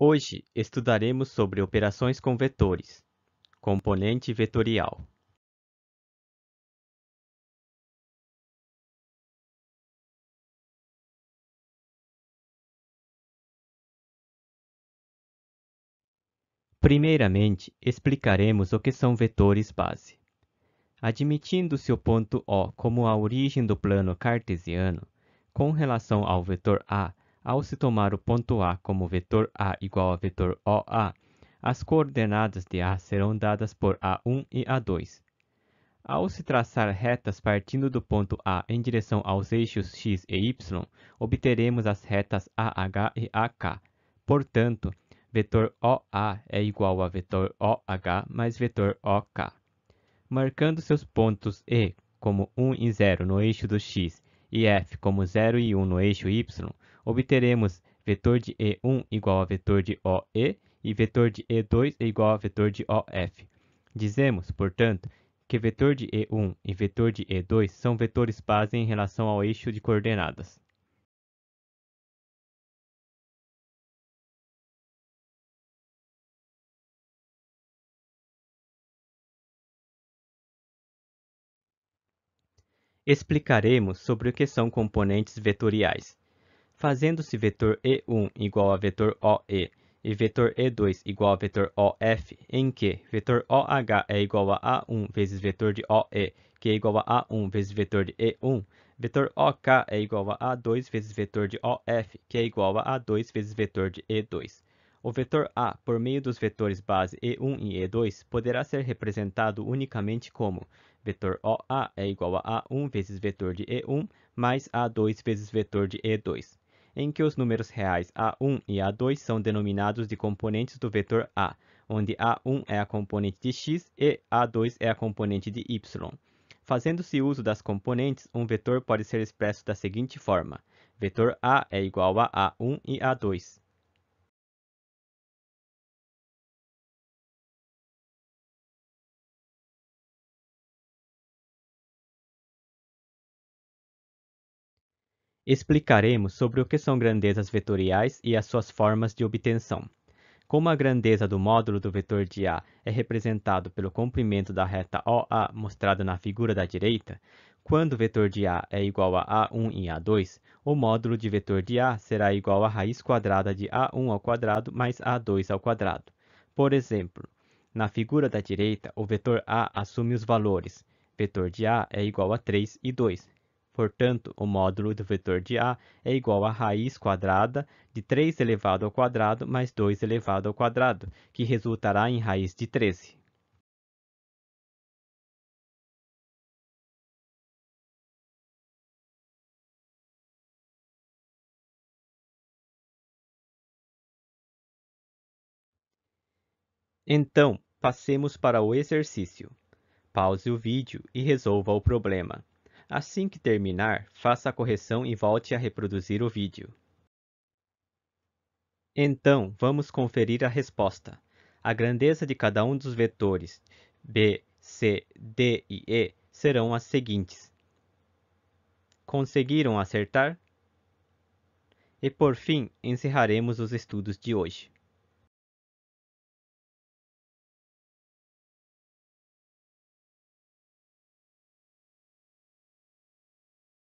Hoje estudaremos sobre operações com vetores, componente vetorial. Primeiramente, explicaremos o que são vetores base. Admitindo-se o ponto O como a origem do plano cartesiano, com relação ao vetor A, ao se tomar o ponto A como vetor A igual a vetor OA, as coordenadas de A serão dadas por A1 e A2. Ao se traçar retas partindo do ponto A em direção aos eixos x e y, obteremos as retas AH e AK. Portanto, vetor OA é igual a vetor OH mais vetor OK. Marcando seus pontos E como 1 e 0 no eixo do x e F como 0 e 1 no eixo y, obteremos vetor de E1 igual a vetor de OE e vetor de E2 igual a vetor de OF. Dizemos, portanto, que vetor de E1 e vetor de E2 são vetores base em relação ao eixo de coordenadas. Explicaremos sobre o que são componentes vetoriais. Fazendo-se vetor E1 igual a vetor OE e vetor E2 igual a vetor OF, em que vetor OH é igual a A1 vezes vetor de OE, que é igual a A1 vezes vetor de E1, vetor OK é igual a A2 vezes vetor de OF, que é igual a A2 vezes vetor de E2. O vetor A, por meio dos vetores base E1 e E2, poderá ser representado unicamente como vetor OA é igual a A1 vezes vetor de E1 mais A2 vezes vetor de E2 em que os números reais A1 e A2 são denominados de componentes do vetor A, onde A1 é a componente de x e A2 é a componente de y. Fazendo-se uso das componentes, um vetor pode ser expresso da seguinte forma: vetor A é igual a A1 e A2. Explicaremos sobre o que são grandezas vetoriais e as suas formas de obtenção. Como a grandeza do módulo do vetor de A é representado pelo comprimento da reta OA mostrada na figura da direita, quando o vetor de A é igual a A1 e A2, o módulo de vetor de A será igual à raiz quadrada de A1 ao quadrado mais A2 ao quadrado. Por exemplo, na figura da direita, o vetor A assume os valores vetor de A é igual a 3 e 2, Portanto, o módulo do vetor de A é igual à raiz quadrada de 3 elevado ao quadrado mais 2 elevado ao quadrado, que resultará em raiz de 13. Então, passemos para o exercício. Pause o vídeo e resolva o problema. Assim que terminar, faça a correção e volte a reproduzir o vídeo. Então, vamos conferir a resposta. A grandeza de cada um dos vetores B, C, D e E serão as seguintes. Conseguiram acertar? E por fim, encerraremos os estudos de hoje.